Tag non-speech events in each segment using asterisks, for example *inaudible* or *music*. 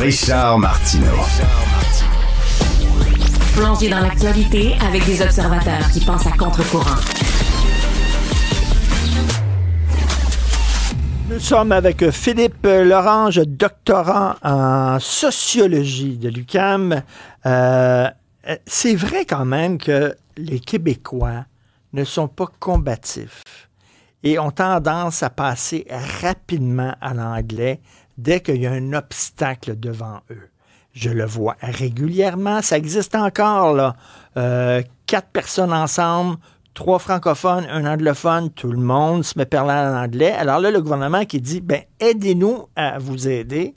Richard Martineau. Plongé dans l'actualité avec des observateurs qui pensent à contre-courant. Nous sommes avec Philippe Lorange, doctorant en sociologie de l'UCAM. Euh, c'est vrai quand même que les Québécois ne sont pas combatifs et ont tendance à passer rapidement à l'anglais dès qu'il y a un obstacle devant eux. Je le vois régulièrement, ça existe encore, là. Euh, quatre personnes ensemble, trois francophones, un anglophone, tout le monde se met parlant en anglais. Alors là, le gouvernement qui dit, ben aidez-nous à vous aider,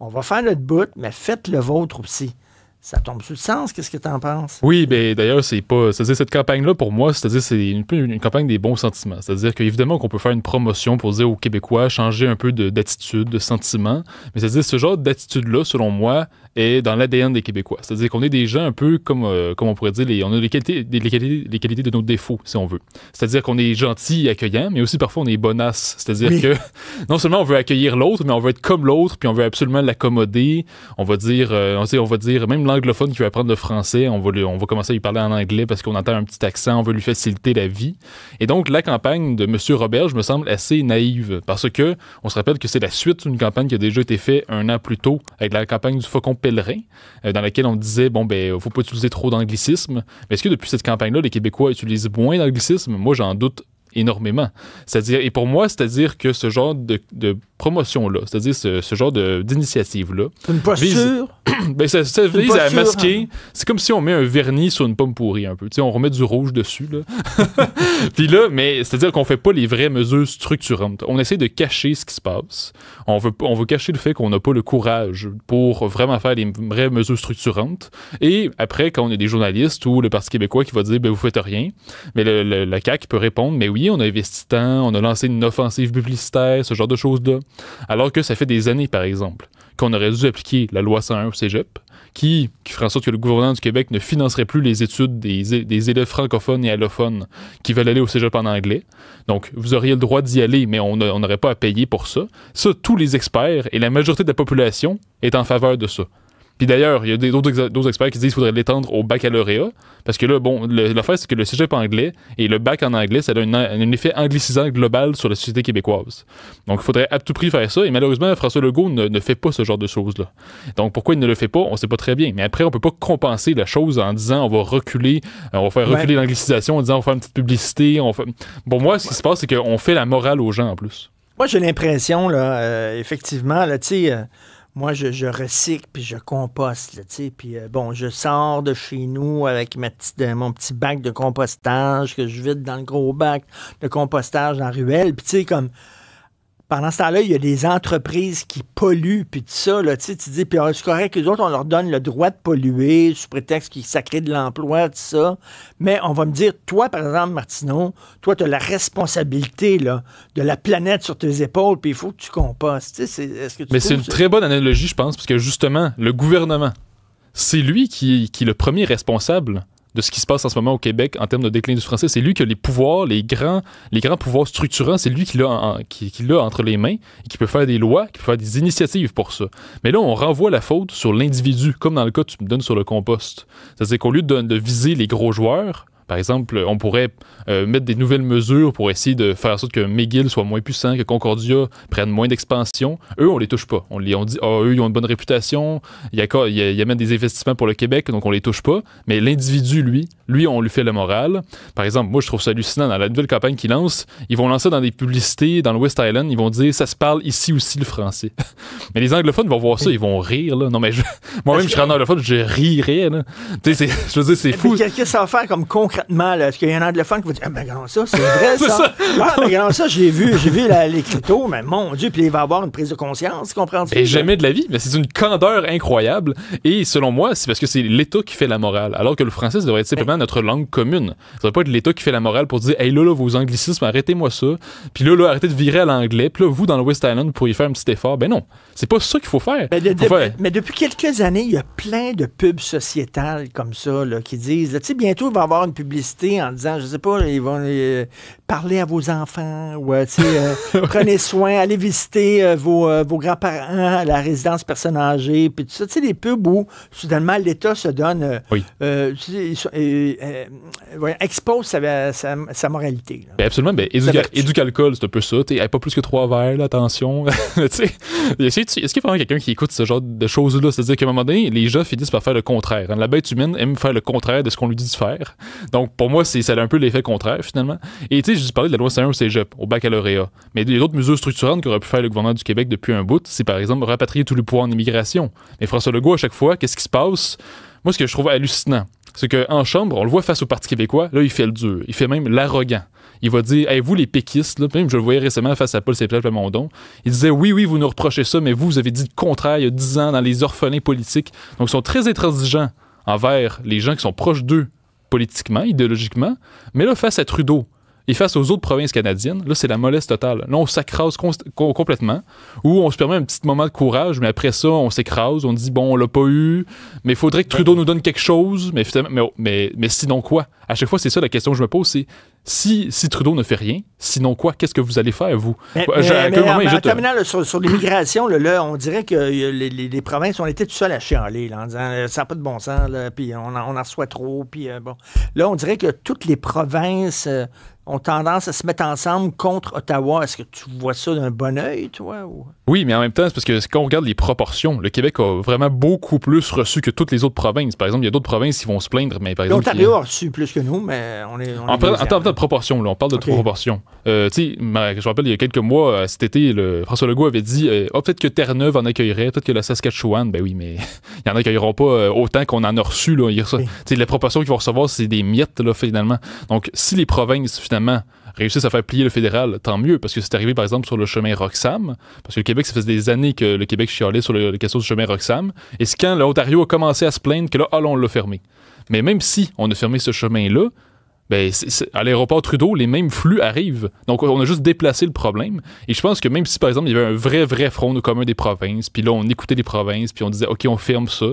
on va faire notre bout, mais faites le vôtre aussi ça tombe sous le sens. Qu'est-ce que tu en penses? Oui, ben, d'ailleurs, c'est pas. C'est-à-dire, cette campagne-là, pour moi, c'est-à-dire, c'est une, campagne des bons sentiments. C'est-à-dire qu'évidemment qu'on peut faire une promotion pour dire aux Québécois, changer un peu d'attitude, de, sentiment. Mais c'est-à-dire, ce genre d'attitude-là, selon moi, est dans l'ADN des Québécois. C'est-à-dire qu'on est des gens un peu comme, euh, on pourrait dire, on a les qualités, les, qualités, qualités de nos défauts, si on veut. C'est-à-dire qu'on est gentil et accueillant, mais aussi parfois on est bonasse. C'est-à-dire que *laughs* non seulement on veut accueillir l'autre, mais on veut être comme l'autre, puis on veut absolument l'accommoder. On va dire, euh, on va dire, même anglophone qui veut apprendre le français, on va, commencer à lui parler en anglais parce qu'on entend un petit accent, on veut lui faciliter la vie. Et donc, la campagne de M. je me semble assez naïve parce que on se rappelle que c'est la suite d'une campagne qui a déjà été faite un an plus tôt avec la campagne du Faucon Pèlerin, euh, dans laquelle on disait, bon, ben, euh, faut pas utiliser trop d'anglicisme. Mais est-ce que depuis cette campagne-là, les Québécois utilisent moins d'anglicisme? Moi, j'en doute énormément. C'est-à-dire, et pour moi, c'est-à-dire que ce genre de, promotion-là, c'est-à-dire ce, genre d'initiative-là. Une posture? *coughs* ben, ça, ça vise à masquer. Hein. C'est comme si on met un vernis sur une pomme pourrie un peu. sais on remet du rouge dessus. Là. *laughs* Puis là, mais c'est-à-dire qu'on fait pas les vraies mesures structurantes. On essaie de cacher ce qui se passe. On veut, on veut cacher le fait qu'on n'a pas le courage pour vraiment faire les vraies mesures structurantes. Et après, quand on est des journalistes ou le Parti québécois qui va dire ben, vous faites rien, mais le, le, la CAQ peut répondre mais oui, on a investi tant, on a lancé une offensive publicitaire, ce genre de choses-là. Alors que ça fait des années, par exemple, qu'on aurait dû appliquer la loi 101 au cégep, qui, qui ferait en sorte que le gouvernement du Québec ne financerait plus les études des, des élèves francophones et allophones qui veulent aller au cégep en anglais. Donc, vous auriez le droit d'y aller, mais on n'aurait pas à payer pour ça. Ça, tous les experts et la majorité de la population est en faveur de ça. Puis d'ailleurs, il y a d'autres experts qui disent qu'il faudrait l'étendre au baccalauréat, parce que là, bon, l'affaire, c'est que le cégep anglais et le bac en anglais, ça a un, effet anglicisant global sur la société québécoise. Donc, il faudrait à tout prix faire ça, et malheureusement, François Legault ne, fait pas ce genre de choses-là. Donc, pourquoi il ne le fait pas, on ne sait pas très bien. Mais après, on ne peut pas compenser la chose en disant on va reculer, euh, on va faire reculer l'anglicisation, en disant on va faire une petite publicité. On moi, ce qui se passe, c'est qu'on fait la morale aux gens en plus. Moi, j'ai l'impression, là, euh, effectivement, là, tu sais. Euh, moi, je, je, recycle, puis je composte, sais, puis euh, bon, je sors de chez nous avec ma petite, euh, mon petit bac de compostage que je vide dans le gros bac de compostage dans la ruelle, puis tu sais, comme pendant ce temps-là, il y a des entreprises qui polluent, puis tout ça, là, tu dis, puis ah, c'est correct, les autres, on leur donne le droit de polluer sous prétexte qu'ils crée de l'emploi, tout ça. Mais on va me dire, toi, par exemple, Martineau, toi, tu as la responsabilité là, de la planète sur tes épaules, puis il faut que tu compostes. Est, que Mais c'est une très bonne analogie, je pense, parce que justement, le gouvernement, c'est lui qui, qui est le premier responsable de ce qui se passe en ce moment au Québec en termes de déclin du français. C'est lui qui a les pouvoirs, les grands, les grands pouvoirs structurants, c'est lui qui l'a, qui, entre les mains et qui peut faire des lois, qui peut faire des initiatives pour ça. Mais là, on renvoie la faute sur l'individu, comme dans le cas que tu me donnes sur le compost. C'est-à-dire qu'au lieu de viser les gros joueurs, par exemple, on pourrait euh, mettre des nouvelles mesures pour essayer de faire en sorte que McGill soit moins puissant, que Concordia prenne moins d'expansion. Eux, on les touche pas. On, les, on dit, ah, eux, ils ont une bonne réputation, ils, y, y a amènent des investissements pour le Québec, donc on les touche pas. Mais l'individu, lui, lui, on lui fait le moral. Par exemple, moi, je trouve ça hallucinant. Dans la nouvelle campagne qu'ils lancent, ils vont lancer dans des publicités dans le West Island, ils vont dire ça se parle ici aussi le français. *laughs* mais les anglophones vont voir ça, ils vont rire. Là. Non, mais moi-même, je serais anglophone, je rirais. je veux dire, c'est fou. Mais ça faire comme concret est-ce qu'il y a un anglophone qui va dire, mais ah, ben, ça, c'est vrai, *laughs* ça. Ah, ben, *laughs* ça, j'ai vu, j'ai vu les mais mon Dieu, puis il va avoir une prise de conscience, comprends-tu? Et jamais de la vie, mais c'est une candeur incroyable. Et selon moi, c'est parce que c'est l'État qui fait la morale, alors que le français, devrait être ben simplement notre langue commune. Ça devrait pas être l'État qui fait la morale pour dire, hey, là, vos anglicismes, arrêtez-moi ça. Puis là, arrêtez de virer à l'anglais. Puis là, vous, dans le West Island, vous pourriez faire un petit effort. Ben non, c'est pas ça qu'il faut, faire. Ben, mais, depuis quelques années, il y a plein de pubs sociétales comme ça, là, qui disent, tu sais, bientôt, il va avoir une pub publicité en disant, je sais pas, ils vont euh, parler à vos enfants ou euh, tu sais euh, *laughs* prenez soin, allez visiter vos, vos grands-parents à la résidence personne âgée, puis tout ça. Tu sais, les pubs où soudainement l'État se donne, oui. expose sa, sa, moralité. Ben absolument, ben, éduque, éduque alcool, c'est un peu ça. T'es, pas plus que trois verres, *laughs* tu attention. est-ce qu'il y a vraiment quelqu'un qui écoute ce genre de choses-là? C'est-à-dire qu'à un moment donné, les gens finissent par faire le contraire. Hein. La bête humaine aime faire le contraire de ce qu'on lui dit de faire. Donc, donc, pour moi, c'est, ça a un peu l'effet contraire, finalement. Et tu sais, je parlais de la loi 101 au cégep, au baccalauréat. Mais il y a d'autres mesures structurantes qu'aurait pu faire le gouvernement du Québec depuis un bout. C'est, par exemple, rapatrier tout le pouvoir en immigration. Mais François Legault, à chaque fois, qu'est-ce qui se passe? Moi, ce que je trouve hallucinant, c'est qu'en chambre, on le voit face au Parti québécois, là, il fait le dur. Il fait même l'arrogant. Il va dire, hey, vous les péquistes, là, même je le voyais récemment face à Paul à Mondon, il disait, oui, oui, vous nous reprochez ça, mais vous, vous avez dit le contraire il y a 10 ans dans les orphelins politiques. Donc, ils sont très intransigeants envers les gens qui sont proches d'eux politiquement, idéologiquement. Mais là, face à Trudeau, et face aux autres provinces canadiennes, là, c'est la mollesse totale. Là, on s'écrase complètement, ou on se permet un petit moment de courage, mais après ça, on s'écrase, on dit, bon, on l'a pas eu, mais il faudrait que Trudeau ben. nous donne quelque chose, mais, mais, mais, sinon quoi? À chaque fois, c'est ça la question que je me pose, c'est si, si, Trudeau ne fait rien, sinon quoi? Qu'est-ce que vous allez faire, vous? en, euh, terminant sur, l'immigration, là, on dirait que euh, les, provinces, ont été tout seul à chialer, en disant euh, ça n'a pas de bon sens, puis on, on en, reçoit trop, puis bon. Là, on dirait que toutes les provinces ont tendance à se mettre ensemble contre Ottawa. Est-ce que tu vois ça d'un bon oeil, toi? Oui, mais en même temps, c'est parce que quand on regarde les proportions, le Québec a vraiment beaucoup plus reçu que toutes les autres provinces. Par exemple, il y a d'autres provinces qui vont se plaindre, mais par exemple... L'Ontario a reçu plus que nous, mais on est... en, termes de proportion, là, on parle de trop proportions. Euh, tu sais, je me rappelle, il y a quelques mois, euh, cet été, le, François Legault avait dit euh, ah, peut-être que Terre-Neuve en accueillerait, peut-être que la Saskatchewan, ben oui, mais *laughs* ils n'en accueilleront pas autant qu'on en a reçu. Là. Les proportions qu'ils vont recevoir, c'est des miettes, là, finalement. Donc, si les provinces, finalement, réussissent à faire plier le fédéral, tant mieux, parce que c'est arrivé par exemple sur le chemin Roxham, parce que le Québec, ça faisait des années que le Québec chialait sur le, la du chemin Roxham, et c'est quand l'Ontario a commencé à se plaindre que là, allons ah, le on l'a fermé. Mais même si on a fermé ce chemin-là, ben, à l'aéroport Trudeau, les mêmes flux arrivent. Donc, on a juste déplacé le problème. Et je pense que même si, par exemple, il y avait un vrai, vrai front commun des provinces, puis là, on écoutait les provinces, puis on disait, OK, on ferme ça,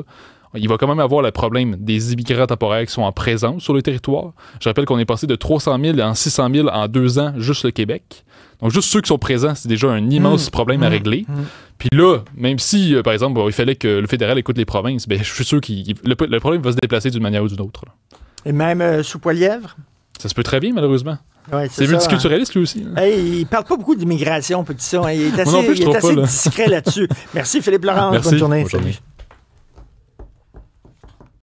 il va quand même avoir le problème des immigrants temporaires qui sont en présence sur le territoire. Je rappelle qu'on est passé de 300 000 à 600 000 en deux ans, juste le Québec. Donc, juste ceux qui sont présents, c'est déjà un immense mmh. problème à mmh. régler. Mmh. Puis là, même si, euh, par exemple, il fallait que le fédéral écoute les provinces, ben, je suis sûr que le, problème va se déplacer d'une manière ou d'une autre. Et même euh, sous Poilièvre? Ça se peut très bien, malheureusement. c'est hein. multiculturaliste, lui aussi. Il hein. il parle pas beaucoup d'immigration, petit ça. Hein. Il est assez, discret là-dessus. *laughs* Merci, Philippe Laurent. Merci. Bonne journée.